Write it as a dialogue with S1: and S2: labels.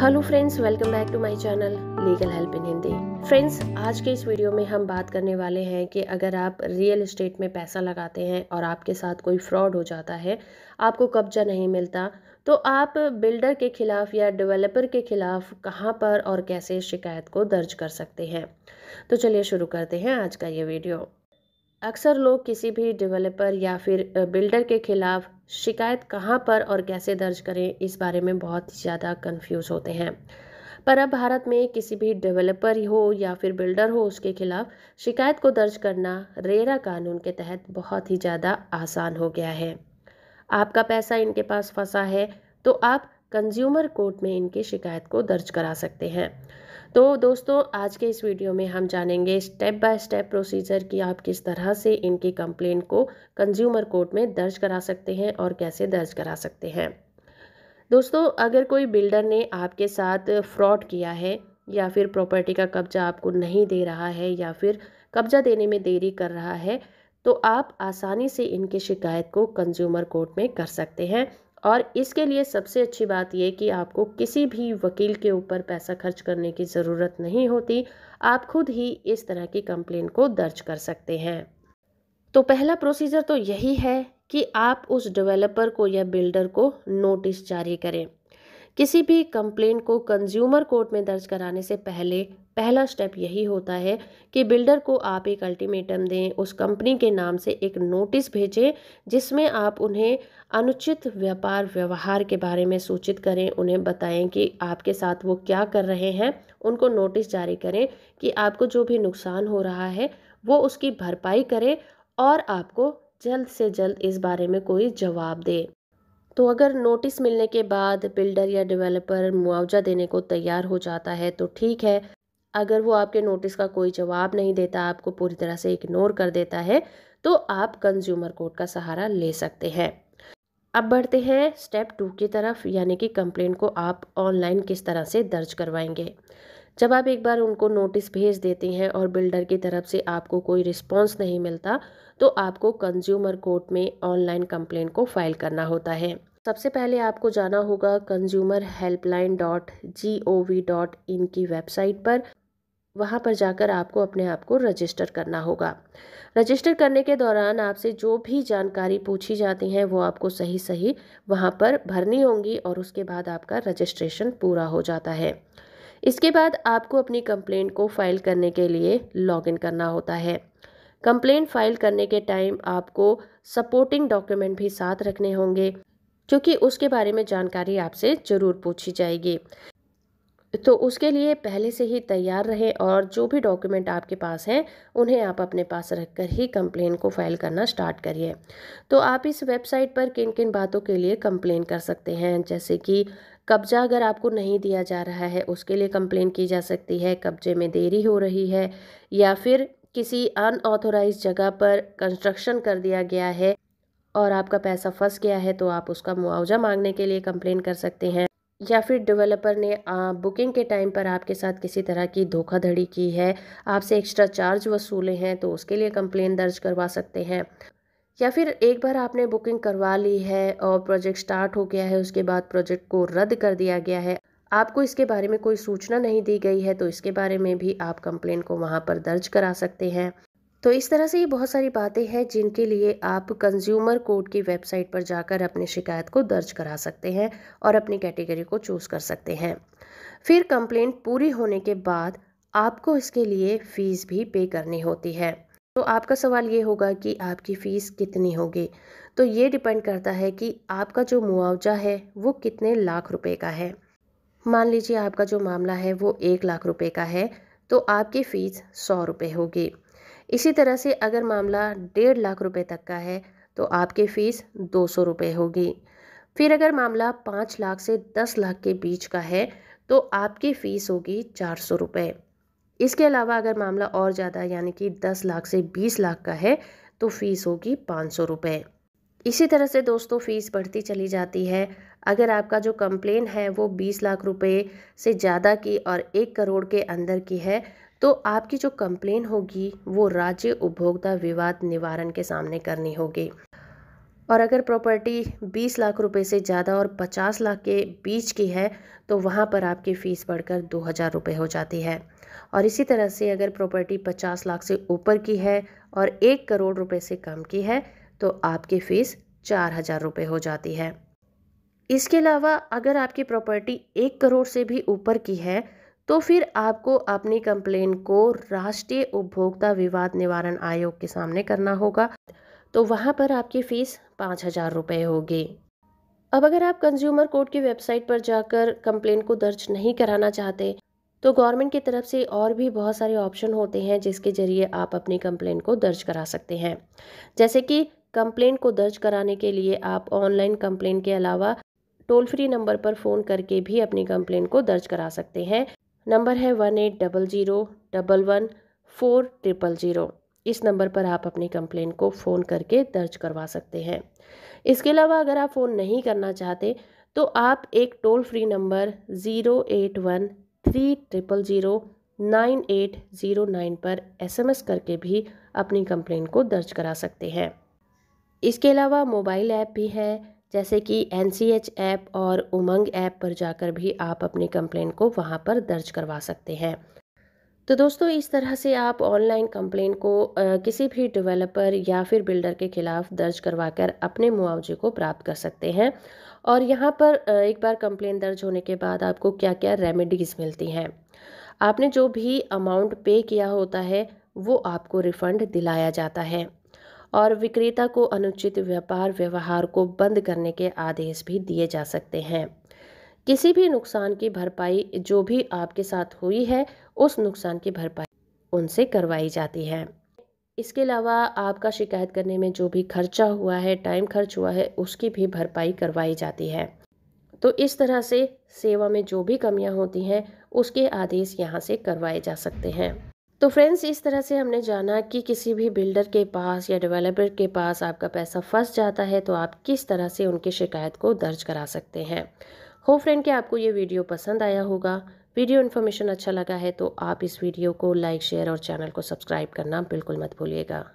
S1: hello friends welcome back to my channel legal help in Hindi friends आज के इस video में हम बात करने वाले हैं कि अगर आप रियल इस्टेट में पैसा लगाते हैं और आपके साथ कोई फ्रॉड हो जाता है आपको कब्जा नहीं मिलता तो आप बिल्डर के खिलाफ या डेवलपर के खिलाफ कहाँ पर और कैसे शिकायत को दर्ज कर सकते हैं तो चलिए शुरू करते हैं आज का ये वीडियो अक्सर लोग किसी भी डेवलपर या फिर बिल्डर के खिलाफ शिकायत कहाँ पर और कैसे दर्ज करें इस बारे में बहुत ही ज़्यादा कंफ्यूज होते हैं पर अब भारत में किसी भी डेवलपर हो या फिर बिल्डर हो उसके खिलाफ शिकायत को दर्ज करना रेरा कानून के तहत बहुत ही ज़्यादा आसान हो गया है आपका पैसा इनके पास फंसा है तो आप कंज्यूमर कोर्ट में इनकी शिकायत को दर्ज करा सकते हैं तो दोस्तों आज के इस वीडियो में हम जानेंगे स्टेप बाय स्टेप प्रोसीजर कि आप किस तरह से इनकी कंप्लेंट को कंज्यूमर कोर्ट में दर्ज करा सकते हैं और कैसे दर्ज करा सकते हैं दोस्तों अगर कोई बिल्डर ने आपके साथ फ्रॉड किया है या फिर प्रॉपर्टी का कब्जा आपको नहीं दे रहा है या फिर कब्जा देने में देरी कर रहा है तो आप आसानी से इनकी शिकायत को कंज्यूमर कोर्ट में कर सकते हैं और इसके लिए सबसे अच्छी बात यह कि आपको किसी भी वकील के ऊपर पैसा खर्च करने की ज़रूरत नहीं होती आप खुद ही इस तरह की कंप्लेन को दर्ज कर सकते हैं तो पहला प्रोसीजर तो यही है कि आप उस डेवलपर को या बिल्डर को नोटिस जारी करें किसी भी कंप्लेन को कंज्यूमर कोर्ट में दर्ज कराने से पहले पहला स्टेप यही होता है कि बिल्डर को आप एक अल्टीमेटम दें उस कंपनी के नाम से एक नोटिस भेजें जिसमें आप उन्हें अनुचित व्यापार व्यवहार के बारे में सूचित करें उन्हें बताएं कि आपके साथ वो क्या कर रहे हैं उनको नोटिस जारी करें कि आपको जो भी नुकसान हो रहा है वो उसकी भरपाई करें और आपको जल्द से जल्द इस बारे में कोई जवाब दे तो अगर नोटिस मिलने के बाद बिल्डर या डेवलपर मुआवजा देने को तैयार हो जाता है तो ठीक है अगर वो आपके नोटिस का कोई जवाब नहीं देता आपको पूरी तरह से इग्नोर कर देता है तो आप कंज्यूमर कोर्ट का सहारा ले सकते हैं अब बढ़ते हैं स्टेप टू की तरफ यानी कि कंप्लेन को आप ऑनलाइन किस तरह से दर्ज करवाएंगे जब आप एक बार उनको नोटिस भेज देते हैं और बिल्डर की तरफ से आपको कोई रिस्पांस नहीं मिलता तो आपको कंज्यूमर कोर्ट में ऑनलाइन कंप्लेन को फाइल करना होता है सबसे पहले आपको जाना होगा consumer helpline dot G O V dot in की वेबसाइट पर वहाँ पर जाकर आपको अपने आप को रजिस्टर करना होगा रजिस्टर करने के दौरान आपसे जो भी जानकारी पूछी जाती हैं वो आपको सही सही वहाँ पर भरनी होंगी और उसके बाद आपका रजिस्ट्रेशन पूरा हो जाता है इसके बाद आपको अपनी कंप्लेंट को फाइल करने के लिए लॉगिन करना होता है कंप्लेंट फाइल करने के टाइम आपको सपोर्टिंग डॉक्यूमेंट भी साथ रखने होंगे क्योंकि उसके बारे में जानकारी आपसे ज़रूर पूछी जाएगी तो उसके लिए पहले से ही तैयार रहें और जो भी डॉक्यूमेंट आपके पास हैं उन्हें आप अपने पास रखकर ही कंप्लेन को फाइल करना स्टार्ट करिए तो आप इस वेबसाइट पर किन किन बातों के लिए कंप्लेन कर सकते हैं जैसे कि कब्जा अगर आपको नहीं दिया जा रहा है उसके लिए कंप्लेन की जा सकती है कब्जे में देरी हो रही है या फिर किसी अनऑथोराइज जगह पर कंस्ट्रक्शन कर दिया गया है और आपका पैसा फंस गया है तो आप उसका मुआवजा मांगने के लिए कंप्लेन कर सकते हैं या फिर डेवलपर ने आ, बुकिंग के टाइम पर आपके साथ किसी तरह की धोखाधड़ी की है आपसे एक्स्ट्रा चार्ज वसूले हैं तो उसके लिए कंप्लेन दर्ज करवा सकते हैं या फिर एक बार आपने बुकिंग करवा ली है और प्रोजेक्ट स्टार्ट हो गया है उसके बाद प्रोजेक्ट को रद्द कर दिया गया है आपको इसके बारे में कोई सूचना नहीं दी गई है तो इसके बारे में भी आप कंप्लेन को वहाँ पर दर्ज करा सकते हैं तो इस तरह से ये बहुत सारी बातें हैं जिनके लिए आप कंज्यूमर कोर्ट की वेबसाइट पर जाकर अपनी शिकायत को दर्ज करा सकते हैं और अपनी कैटेगरी को चूज़ कर सकते हैं फिर कंप्लेंट पूरी होने के बाद आपको इसके लिए फ़ीस भी पे करनी होती है तो आपका सवाल ये होगा कि आपकी फ़ीस कितनी होगी तो ये डिपेंड करता है कि आपका जो मुआवजा है वो कितने लाख रुपए का है मान लीजिए आपका जो मामला है वो एक लाख रुपए का है तो आपकी फ़ीस सौ रुपये होगी इसी तरह से अगर मामला डेढ़ लाख रुपए तक का है तो आपकी फ़ीस दो सौ रुपये होगी फिर अगर मामला पाँच लाख से दस लाख के बीच का है तो आपकी फ़ीस होगी चार सौ रुपये इसके अलावा अगर मामला और ज़्यादा यानी कि दस लाख से बीस लाख का है तो फ़ीस होगी पाँच सौ रुपये इसी तरह से दोस्तों फ़ीस बढ़ती चली जाती है अगर आपका जो कंप्लेन है वो बीस लाख रुपए से ज़्यादा की और एक करोड़ के अंदर की है तो आपकी जो कंप्लेन होगी वो राज्य उपभोक्ता विवाद निवारण के सामने करनी होगी और अगर प्रॉपर्टी 20 लाख रुपए से ज़्यादा और 50 लाख के बीच की है तो वहाँ पर आपकी फ़ीस बढ़कर दो हज़ार रुपये हो जाती है और इसी तरह से अगर प्रॉपर्टी 50 लाख से ऊपर की है और एक करोड़ रुपए से कम की है तो आपकी फ़ीस चार हज़ार रुपये हो जाती है इसके अलावा अगर आपकी प्रॉपर्टी एक करोड़ से भी ऊपर की है तो फिर आपको अपनी कंप्लेन को राष्ट्रीय उपभोक्ता विवाद निवारण आयोग के सामने करना होगा तो वहाँ पर आपकी फ़ीस पाँच हज़ार रुपये होगी अब अगर आप कंज्यूमर कोर्ट की वेबसाइट पर जाकर कंप्लेन को दर्ज नहीं कराना चाहते तो गवर्नमेंट की तरफ से और भी बहुत सारे ऑप्शन होते हैं जिसके ज़रिए आप अपनी कंप्लेन को दर्ज करा सकते हैं जैसे कि कंप्लेन को दर्ज कराने के लिए आप ऑनलाइन कंप्लेन के अलावा टोल फ्री नंबर पर फ़ोन करके भी अपनी कंप्लेन को दर्ज करा सकते हैं नंबर है one eight double zero double one four triple zero इस नंबर पर आप अपनी कंप्लेन को फ़ोन करके दर्ज करवा सकते हैं इसके अलावा अगर आप फ़ोन नहीं करना चाहते तो आप एक toll free number zero eight one three triple zero nine eight zero nine पर एसएमएस करके भी अपनी कंप्लेन को दर्ज करा सकते हैं इसके अलावा मोबाइल ऐप भी है जैसे कि एन ऐप और उमंग ऐप पर जाकर भी आप अपनी कंप्लेंट को वहाँ पर दर्ज करवा सकते हैं तो दोस्तों इस तरह से आप ऑनलाइन कंप्लेन को किसी भी डेवलपर या फिर बिल्डर के ख़िलाफ़ दर्ज करवाकर अपने मुआवजे को प्राप्त कर सकते हैं और यहाँ पर एक बार कंप्लेन दर्ज होने के बाद आपको क्या क्या रेमेडीज़ मिलती हैं आपने जो भी अमाउंट पे किया होता है वो आपको रिफ़ंड दिलाया जाता है और विक्रेता को अनुचित व्यापार व्यवहार को बंद करने के आदेश भी दिए जा सकते हैं किसी भी नुकसान की भरपाई जो भी आपके साथ हुई है उस नुकसान की भरपाई उनसे करवाई जाती है इसके अलावा आपका शिकायत करने में जो भी खर्चा हुआ है टाइम खर्च हुआ है उसकी भी भरपाई करवाई जाती है तो इस तरह से सेवा में जो भी कमियां होती हैं उसके आदेश यहां से करवाए जा सकते हैं तो फ्रेंड्स इस तरह से हमने जाना कि किसी भी बिल्डर के पास या डेवलपर के पास आपका पैसा फंस जाता है तो आप किस तरह से उनकी शिकायत को दर्ज करा सकते हैं हो फ्रेंड कि आपको ये वीडियो पसंद आया होगा वीडियो इन्फॉर्मेशन अच्छा लगा है तो आप इस वीडियो को लाइक शेयर और चैनल को सब्सक्राइब करना बिल्कुल मत भूलिएगा